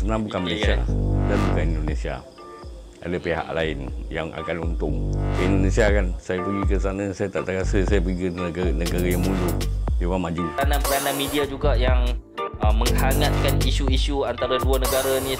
sebenarnya bukan Malaysia dan bukan Indonesia ada pihak lain yang akan untung Indonesia kan saya pergi ke sana saya tak terasa saya pergi ke negara, negara yang mulu dia orang maju peranan-peranan media juga yang uh, menghangatkan isu-isu antara dua negara ni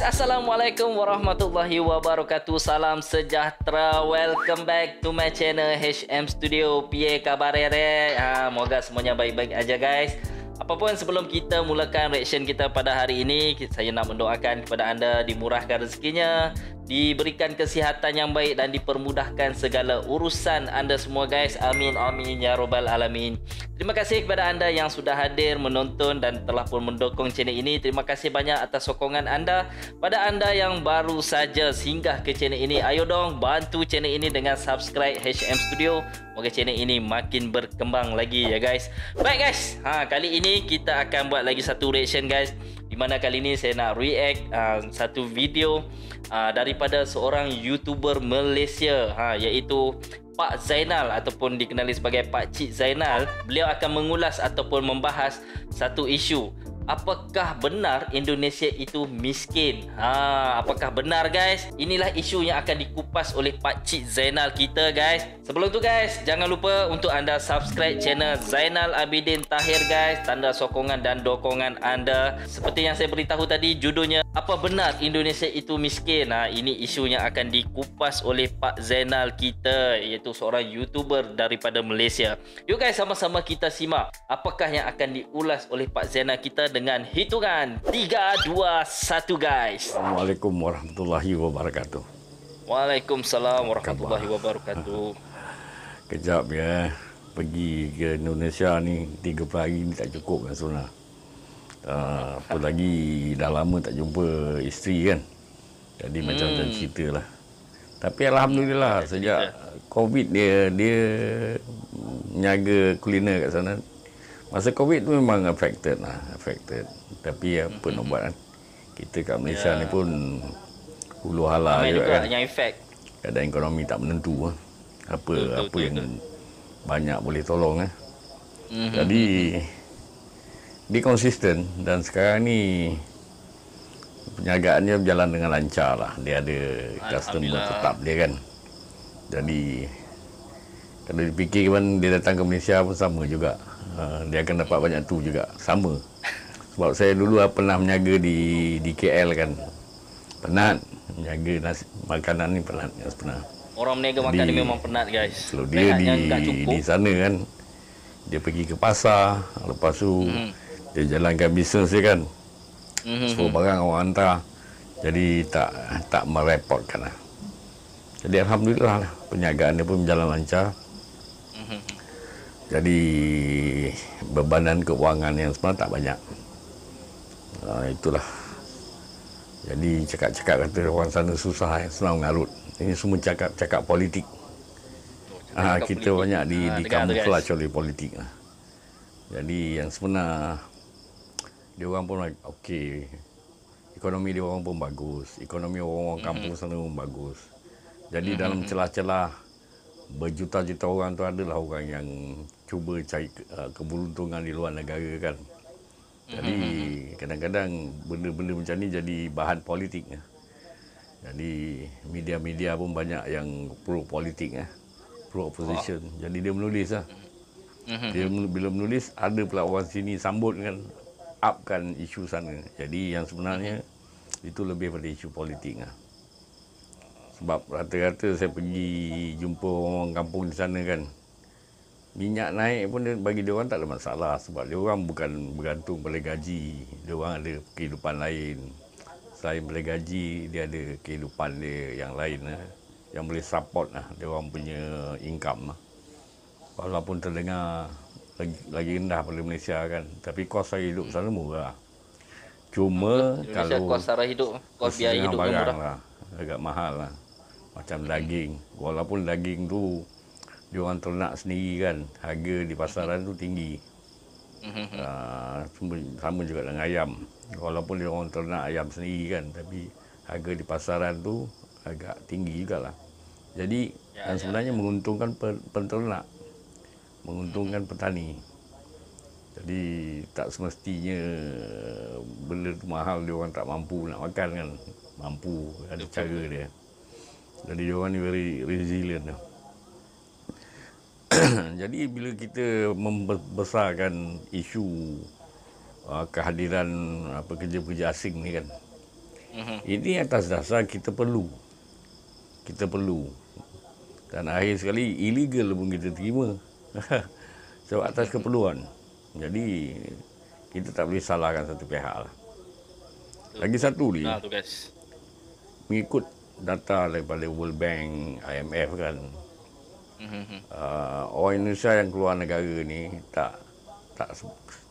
Assalamualaikum warahmatullahi wabarakatuh Salam sejahtera Welcome back to my channel HM Studio Pie Kabarere ha, Moga semuanya baik-baik aja guys Apapun sebelum kita mulakan reaction kita pada hari ini Saya nak mendoakan kepada anda dimurahkan rezekinya diberikan kesihatan yang baik dan dipermudahkan segala urusan anda semua guys. Amin amin ya rabbal alamin. Terima kasih kepada anda yang sudah hadir menonton dan telah pun mendukung channel ini. Terima kasih banyak atas sokongan anda. Pada anda yang baru saja singgah ke channel ini, ayo dong bantu channel ini dengan subscribe HM Studio. Moga channel ini makin berkembang lagi ya guys. Baik guys. Ha kali ini kita akan buat lagi satu reaction guys mana kali ini saya nak react uh, satu video uh, daripada seorang YouTuber Malaysia ha uh, iaitu Pak Zainal ataupun dikenali sebagai Pak Cik Zainal. Beliau akan mengulas ataupun membahas satu isu apakah benar Indonesia itu miskin? Ha, apakah benar guys? Inilah isu yang akan dikupas oleh Pak Cik Zainal kita guys. Sebelum tu guys, jangan lupa untuk anda subscribe channel Zainal Abidin Tahir guys. Tanda sokongan dan dokongan anda. Seperti yang saya beritahu tadi, judulnya apa benar Indonesia itu miskin? Nah, ha, ini isu yang akan dikupas oleh Pak Zainal kita iaitu seorang YouTuber daripada Malaysia. Yuk guys, sama-sama kita simak apakah yang akan diulas oleh Pak Zainal kita dengan dengan hitungan 3 2 1 guys. Assalamualaikum warahmatullahi wabarakatuh. Waalaikumsalam warahmatullahi wabarakatuh. Kejap ya. Pergi ke Indonesia ni 3 hari ni tak cukup kan Sona. Uh, apa lagi dah lama tak jumpa isteri kan. Jadi hmm. macam macam cerita lah. Tapi alhamdulillah sejak COVID dia dia niaga kuliner kat sana masa covid tu memang affected lah affected tapi apa nak buat kita kat Malaysia yeah. ni pun hulu hala juga kan yang efek keadaan ekonomi tak menentu lah. apa betul, apa betul, yang betul. banyak boleh tolong eh mm-hmm. jadi dia konsisten dan sekarang ni penyagaannya berjalan dengan lancar lah dia ada customer tetap dia kan jadi kalau dipikir kan dia datang ke Malaysia pun sama juga Ah, dia akan dapat banyak tu juga sama sebab saya dulu ah, pernah menjaga di di KL kan penat menjaga nasi, makanan ni penat yang pernah orang meniaga makan ni memang penat guys kalau dia di, di sana kan dia pergi ke pasar lepas tu mm-hmm. dia jalankan bisnes dia kan mm-hmm. semua barang orang hantar jadi tak tak merepotkan lah jadi Alhamdulillah lah, perniagaan dia pun berjalan lancar jadi bebanan keuangan yang sebenarnya tak banyak. Uh, itulah. Jadi cakap-cakap kata orang sana susah, eh, senang mengalut. Ini semua cakap-cakap politik. Oh, ah kita politik. banyak di uh, di kamuflaj oleh politik. Ah. Jadi yang sebenar dia orang pun okey. Ekonomi dia orang pun bagus. Ekonomi orang-orang kampung mm-hmm. sana pun bagus. Jadi mm-hmm. dalam celah-celah berjuta-juta orang tu adalah orang yang cuba cari uh, keberuntungan di luar negara kan. Jadi mm-hmm. kadang-kadang benda-benda macam ni jadi bahan politik. Ya. Jadi media-media pun banyak yang pro politik eh. Pro opposition. Jadi dia menulis lah. Dia bila menulis ada pula orang sini sambut kan upkan isu sana. Jadi yang sebenarnya mm-hmm. itu lebih pada isu politik lah. Sebab rata-rata saya pergi jumpa orang kampung di sana kan minyak naik pun dia, bagi dia orang tak ada masalah sebab dia orang bukan bergantung pada gaji. Dia orang ada kehidupan lain. Selain pada gaji, dia ada kehidupan dia yang lain eh, yang boleh support lah dia orang punya income lah. Walaupun terdengar lagi, lagi rendah pada Malaysia kan, tapi kos hari hidup hmm. sana murah. Cuma Malaysia kalau kos sara hidup, kos biaya hidup murah. Lah, agak mahal lah. Macam hmm. daging. Walaupun daging tu dia orang ternak sendiri kan harga di pasaran tu tinggi uh, sama juga dengan ayam walaupun dia orang ternak ayam sendiri kan tapi harga di pasaran tu agak tinggi juga lah. jadi ya, dan ya, sebenarnya ya. menguntungkan penternak menguntungkan mm-hmm. petani jadi tak semestinya benda tu mahal dia orang tak mampu nak makan kan mampu ada cara dia jadi dia orang ni very resilient lah. jadi bila kita membesarkan isu uh, kehadiran pekerja-pekerja asing ni kan uh-huh. ini atas dasar kita perlu kita perlu dan akhir sekali illegal pun kita terima sebab atas keperluan jadi kita tak boleh salahkan satu pihak lah. lagi satu ni mengikut data daripada World Bank IMF kan uh, orang Indonesia yang keluar negara ni tak tak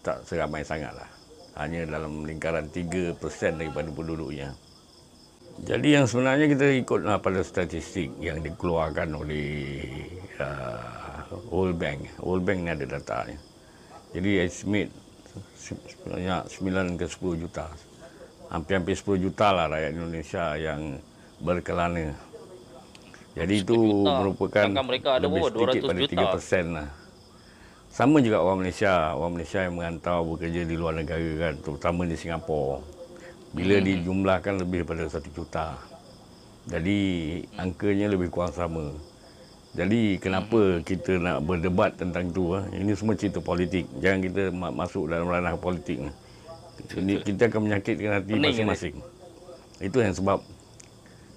tak seramai sangatlah. Hanya dalam lingkaran 3% daripada penduduknya. Jadi yang sebenarnya kita ikutlah pada statistik yang dikeluarkan oleh uh, World Bank. World Bank ni ada data ni. Jadi estimate sebenarnya 9 ke 10 juta. Hampir-hampir 10 juta lah rakyat Indonesia yang berkelana jadi itu merupakan lebih sedikit pada 3% lah. Sama juga orang Malaysia. Orang Malaysia yang merantau bekerja di luar negara kan. Terutama di Singapura. Bila hmm. dijumlahkan lebih daripada 1 juta. Jadi angkanya lebih kurang sama. Jadi kenapa hmm. kita nak berdebat tentang itu? Ah? Ini semua cerita politik. Jangan kita masuk dalam ranah politik. Ini, kita akan menyakitkan hati masing-masing. Itu yang sebab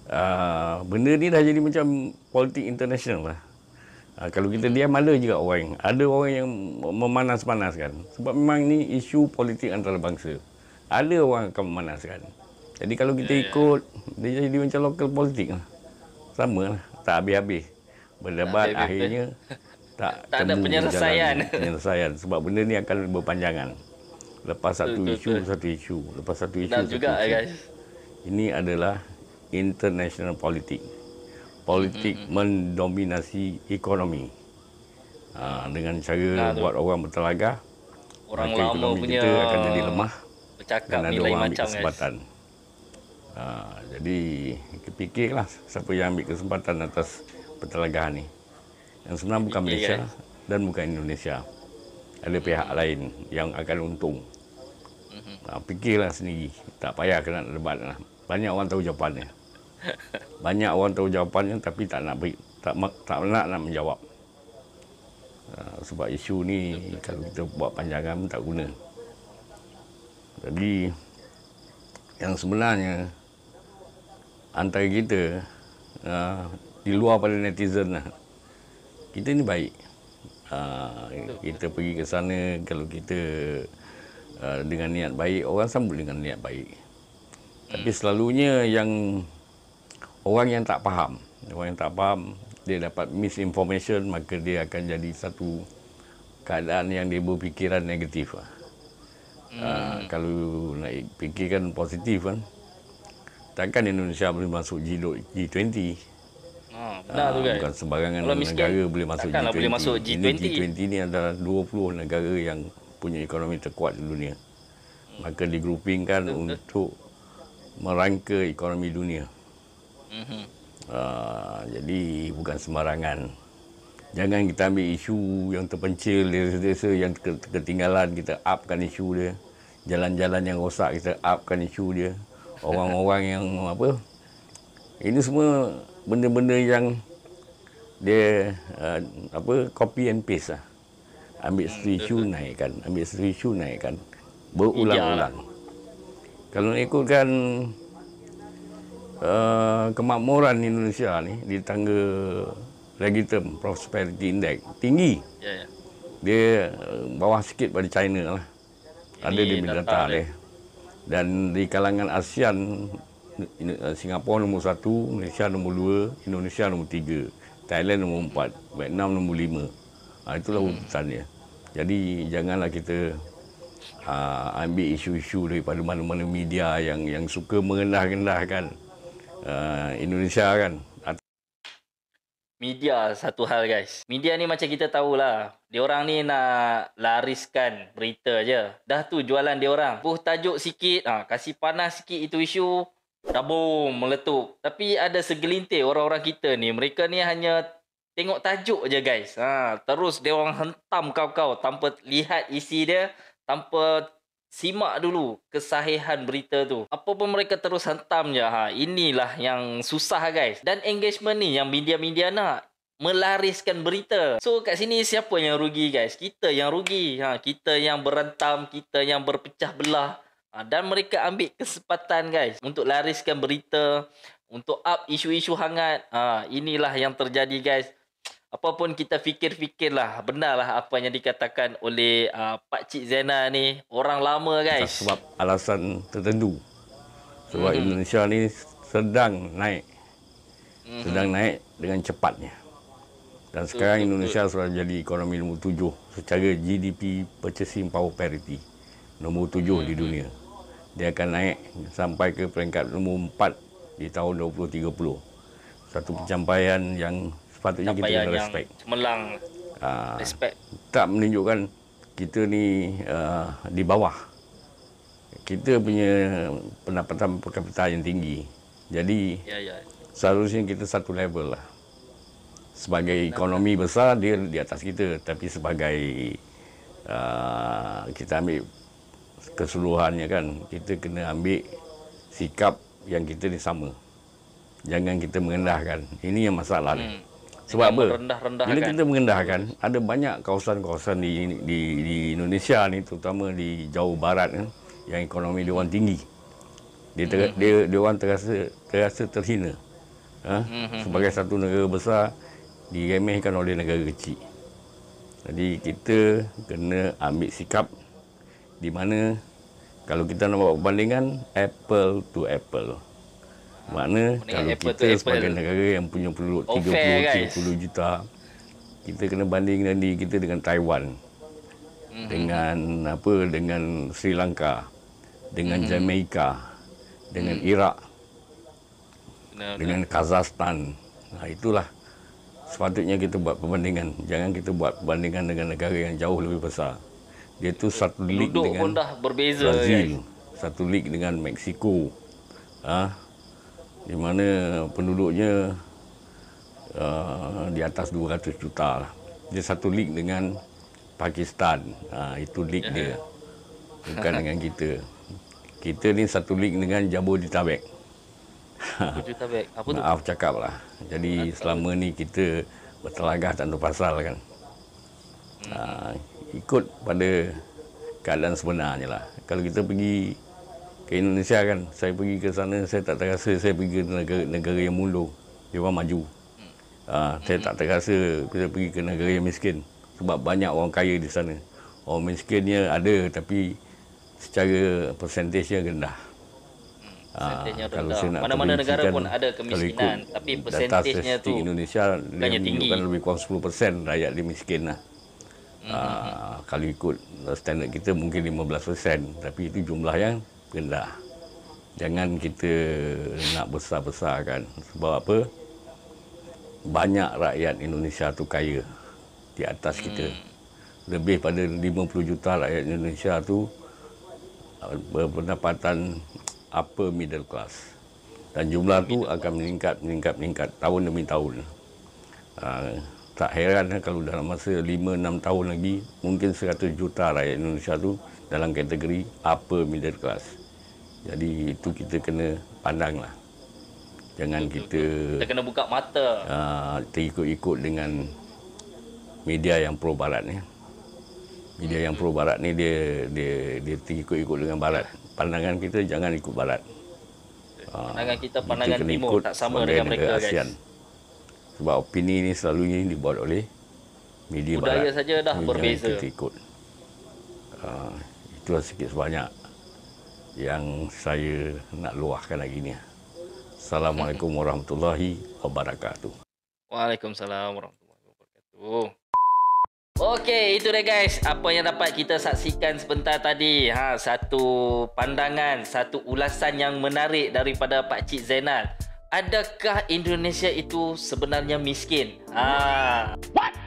uh, benda ni dah jadi macam politik international lah. Uh, kalau kita diam ada juga orang. Ada orang yang memanas panaskan Sebab memang ni isu politik antarabangsa. Ada orang akan memanaskan. Jadi kalau kita ya, ya. ikut, dia jadi macam lokal politik lah. Sama lah. Tak habis-habis. Berdebat habis-habis. akhirnya tak, tak ada penyelesaian. penyelesaian. Sebab benda ni akan berpanjangan. Lepas satu betul, isu, betul. satu isu. Lepas satu isu, Dan satu juga, isu. Guys. Ini adalah international politik, Politik mm-hmm. mendominasi ekonomi. Ha, dengan cara nah, buat orang bertelaga, orang lama ekonomi punya kita akan jadi lemah bercakap dan ada orang ambil kesempatan. Ha, jadi, fikirlah siapa yang ambil kesempatan atas bertelaga ni? Yang sebenarnya bukan Malaysia yeah, dan bukan Indonesia. Ada pihak mm-hmm. lain yang akan untung. Mm-hmm. Ha, fikirlah sendiri. Tak payah kena debat. Lah. Banyak orang tahu jawapannya banyak orang tahu jawapannya tapi tak nak beri, tak tak nak nak menjawab ha, sebab isu ni kalau kita buat panjangan tak guna jadi yang sebenarnya antara kita ha, di luar pada netizen lah kita ni baik ha, kita pergi ke sana kalau kita dengan niat baik orang sambut dengan niat baik tapi hmm. selalunya yang orang yang tak faham orang yang tak faham dia dapat misinformation maka dia akan jadi satu keadaan yang dia berfikiran negatif lah. Hmm. Uh, kalau nak fikirkan positif kan takkan Indonesia boleh masuk G20 ah, benar uh, bukan sembarangan kalau negara boleh masuk G20 boleh masuk G20. g Ini G20 ni adalah 20 negara yang punya ekonomi terkuat di dunia hmm. maka digrupingkan untuk merangka ekonomi dunia Uh, jadi bukan sembarangan. Jangan kita ambil isu yang terpencil desa-desa yang ketinggalan kita upkan isu dia. Jalan-jalan yang rosak kita upkan isu dia. Orang-orang yang apa? Ini semua benda-benda yang dia uh, apa copy and paste lah. Ambil hmm, satu isu naikkan, ambil satu isu naikkan. Berulang-ulang. Lah. Kalau ikutkan uh, kemakmuran Indonesia ni di tangga Regitum Prosperity Index tinggi. Ya, ya. Dia uh, bawah sikit pada China lah. Ini Ada di data, data dia. Dan di kalangan ASEAN, eh, Singapura nombor satu, Malaysia nombor dua, Indonesia nombor tiga, Thailand nombor empat, Vietnam nombor lima. Ha, itulah hmm. urutannya. Jadi janganlah kita uh, ambil isu-isu daripada mana-mana media yang yang suka mengendah-endahkan Ah, Indonesia kan. Media satu hal guys. Media ni macam kita tahulah. orang ni nak lariskan berita je. Dah tu jualan dia orang buh tajuk sikit. Ha, kasih panas sikit itu isu. Dah boom, meletup. Tapi ada segelintir orang-orang kita ni. Mereka ni hanya tengok tajuk je guys. Ha, terus dia orang hentam kau-kau tanpa lihat isi dia. Tanpa simak dulu kesahihan berita tu. Apa pun mereka terus hantam je. Ha, inilah yang susah guys. Dan engagement ni yang media-media nak melariskan berita. So kat sini siapa yang rugi guys? Kita yang rugi. Ha, kita yang berantam, kita yang berpecah belah. Ha, dan mereka ambil kesempatan guys untuk lariskan berita, untuk up isu-isu hangat. Ha, inilah yang terjadi guys apa pun kita fikir-fikirlah benarlah apa yang dikatakan oleh uh, Pak Cik Zena ni orang lama guys sebab alasan tertentu sebab mm-hmm. Indonesia ni sedang naik mm-hmm. sedang naik dengan cepatnya dan betul, sekarang betul, Indonesia sudah jadi ekonomi nombor tujuh secara GDP purchasing power parity nombor tujuh mm-hmm. di hmm, hmm. dunia dia akan naik sampai ke peringkat nombor empat di tahun 2030 satu pencapaian yang sepatutnya tak kita kena respect. Yang cemelang. Ha, ah. respect. Tak menunjukkan kita ni uh, di bawah. Kita punya pendapatan per kapita yang tinggi. Jadi ya, ya. seharusnya kita satu level lah. Sebagai nah, ekonomi nah. besar, dia di atas kita. Tapi sebagai uh, kita ambil keseluruhannya kan, kita kena ambil sikap yang kita ni sama. Jangan kita mengendahkan. Ini yang masalah hmm. ni. Sebab apa? Rendah-rendah Bila kan? kita mengendahkan, ada banyak kawasan-kawasan di, di, di Indonesia ni, terutama di jauh barat kan, yang ekonomi dia orang tinggi. Dia, ter, mm-hmm. dia, dia orang terasa, terasa terhina. Ha? Mm-hmm. Sebagai satu negara besar, diremehkan oleh negara kecil. Jadi kita kena ambil sikap di mana kalau kita nak buat perbandingan apple to apple. Makna ha, kalau kita apple. sebagai negara yang punya penduduk 30 okay, 30 juta kita kena bandingkan diri kita dengan Taiwan. Mm-hmm. Dengan apa dengan Sri Lanka, dengan mm-hmm. Jamaica, dengan mm-hmm. Iraq. No, dengan Kazakhstan. Nah itulah sepatutnya kita buat perbandingan. Jangan kita buat perbandingan dengan negara yang jauh lebih besar. Dia tu satu league dengan Brazil, guys. satu league dengan Mexico. Ah di mana penduduknya uh, di atas 200 juta lah. Dia satu link dengan Pakistan. Uh, itu link dia. Bukan dengan kita. Kita ni satu link dengan Jabodetabek. Jabodetabek. Apa tu? Maaf cakap lah. Jadi Apa? selama ni kita bertelagah tanpa pasal kan. Uh, ikut pada keadaan sebenarnya lah. Kalau kita pergi ke Indonesia kan saya pergi ke sana saya tak terasa saya pergi ke negara, negara yang mulung dia orang maju ha, saya tak terasa saya pergi ke negara yang miskin sebab banyak orang kaya di sana orang miskinnya ada tapi secara persentasenya rendah Ha, kalau saya nak Mana-mana negara kan, pun ada kemiskinan tapi persentasenya tu Indonesia yang menunjukkan lebih kurang 10% rakyat dia miskin lah. hmm Ha, kalau ikut standard kita mungkin 15% tapi itu jumlah yang rendah. Jangan kita nak besar-besarkan. Sebab apa? Banyak rakyat Indonesia tu kaya di atas kita. Hmm. Lebih pada 50 juta rakyat Indonesia tu eh, berpendapatan upper middle class. Dan jumlah tu akan meningkat, meningkat, meningkat tahun demi tahun. Ha, tak heran eh, kalau dalam masa 5-6 tahun lagi, mungkin 100 juta rakyat Indonesia tu dalam kategori upper middle class. Jadi itu kita kena pandanglah. Jangan kita kita kena buka mata. Ah uh, ikut-ikut dengan media yang pro barat ni. Media yang pro hmm. barat ni dia dia dia terikut-ikut dengan barat. Pandangan kita jangan ikut barat. Ah, pandangan kita pandangan kita timur tak sama dengan mereka ASEAN. guys. Sebab opini ni selalu ini dibuat oleh media Budaya barat. Budaya saja dah media berbeza. Kita ikut. Uh, itulah sikit sebanyak yang saya nak luahkan lagi ni. Assalamualaikum warahmatullahi wabarakatuh. Waalaikumsalam warahmatullahi wabarakatuh. Okey, itu dia guys. Apa yang dapat kita saksikan sebentar tadi. Ha, satu pandangan, satu ulasan yang menarik daripada Pak Cik Zainal. Adakah Indonesia itu sebenarnya miskin? Ha. What?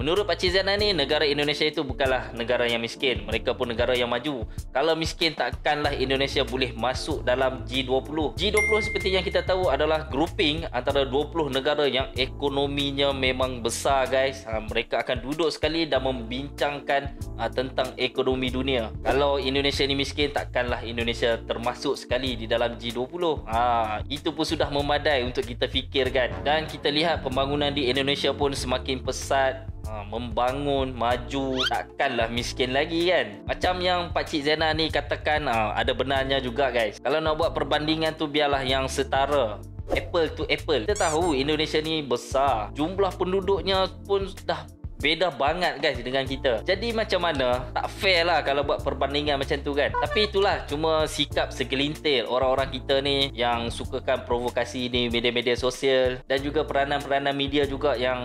Menurut Pak Cik Zainal ni, negara Indonesia itu bukanlah negara yang miskin. Mereka pun negara yang maju. Kalau miskin, takkanlah Indonesia boleh masuk dalam G20. G20 seperti yang kita tahu adalah grouping antara 20 negara yang ekonominya memang besar guys. Ha, mereka akan duduk sekali dan membincangkan ha, tentang ekonomi dunia. Kalau Indonesia ni miskin, takkanlah Indonesia termasuk sekali di dalam G20. Ha, itu pun sudah memadai untuk kita fikirkan. Dan kita lihat pembangunan di Indonesia pun semakin pesat ha, membangun, maju, takkanlah miskin lagi kan. Macam yang Pak Cik Zena ni katakan ha, ada benarnya juga guys. Kalau nak buat perbandingan tu biarlah yang setara. Apple to Apple. Kita tahu Indonesia ni besar. Jumlah penduduknya pun dah beda banget guys dengan kita. Jadi macam mana? Tak fair lah kalau buat perbandingan macam tu kan. Tapi itulah cuma sikap segelintir orang-orang kita ni yang sukakan provokasi ni media-media sosial dan juga peranan-peranan media juga yang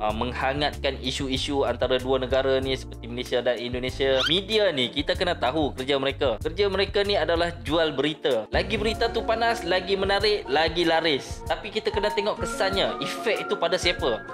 uh, menghangatkan isu-isu antara dua negara ni seperti Malaysia dan Indonesia. Media ni kita kena tahu kerja mereka. Kerja mereka ni adalah jual berita. Lagi berita tu panas, lagi menarik, lagi laris. Tapi kita kena tengok kesannya, efek itu pada siapa?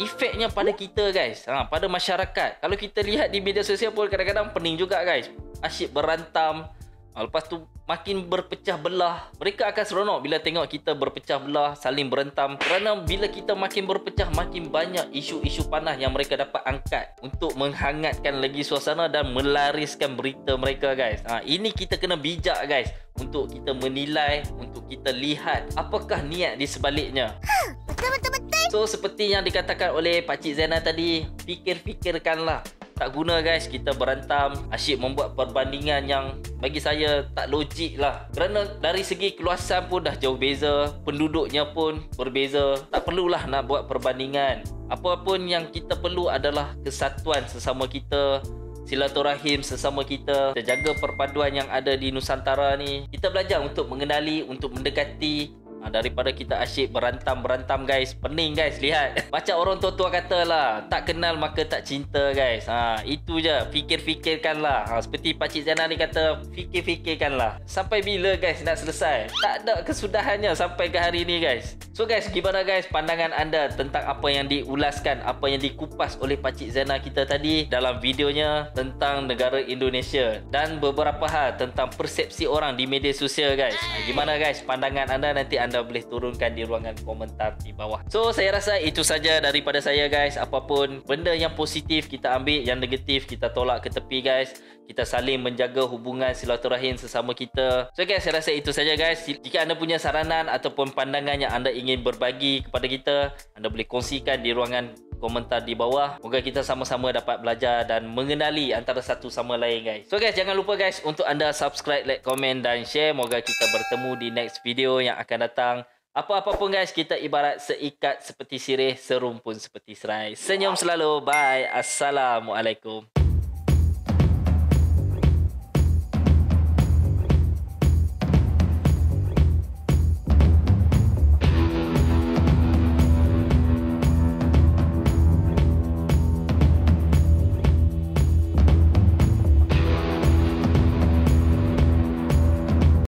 Efeknya pada kita guys ha, Pada masyarakat Kalau kita lihat di media sosial pun Kadang-kadang pening juga guys Asyik berantam Ha, lepas tu makin berpecah belah, mereka akan seronok bila tengok kita berpecah belah, saling berentam kerana bila kita makin berpecah makin banyak isu-isu panas yang mereka dapat angkat untuk menghangatkan lagi suasana dan melariskan berita mereka guys. Ha, ini kita kena bijak guys untuk kita menilai, untuk kita lihat apakah niat di sebaliknya. Betul betul So seperti yang dikatakan oleh Pakcik Zainal tadi, fikir-fikirkanlah tak guna guys kita berantam asyik membuat perbandingan yang bagi saya tak logik lah kerana dari segi keluasan pun dah jauh beza penduduknya pun berbeza tak perlulah nak buat perbandingan apa pun yang kita perlu adalah kesatuan sesama kita silaturahim sesama kita kita jaga perpaduan yang ada di Nusantara ni kita belajar untuk mengenali untuk mendekati ha, daripada kita asyik berantam-berantam guys pening guys lihat macam orang tua-tua kata lah tak kenal maka tak cinta guys ha, itu je fikir-fikirkan lah ha, seperti Pakcik Zainal ni kata fikir-fikirkan lah sampai bila guys nak selesai tak ada kesudahannya sampai ke hari ni guys so guys gimana guys pandangan anda tentang apa yang diulaskan apa yang dikupas oleh Pakcik Zainal kita tadi dalam videonya tentang negara Indonesia dan beberapa hal tentang persepsi orang di media sosial guys ha, gimana guys pandangan anda nanti anda anda boleh turunkan di ruangan komentar di bawah. So saya rasa itu saja daripada saya guys. Apapun benda yang positif kita ambil, yang negatif kita tolak ke tepi guys. Kita saling menjaga hubungan silaturahim sesama kita. So guys, saya rasa itu saja guys. Jika anda punya saranan ataupun pandangan yang anda ingin berbagi kepada kita, anda boleh kongsikan di ruangan komentar di bawah. Moga kita sama-sama dapat belajar dan mengenali antara satu sama lain guys. So guys, jangan lupa guys untuk anda subscribe, like, komen dan share. Moga kita bertemu di next video yang akan datang. Apa-apa pun guys, kita ibarat seikat seperti sirih, serumpun seperti serai. Senyum selalu. Bye. Assalamualaikum.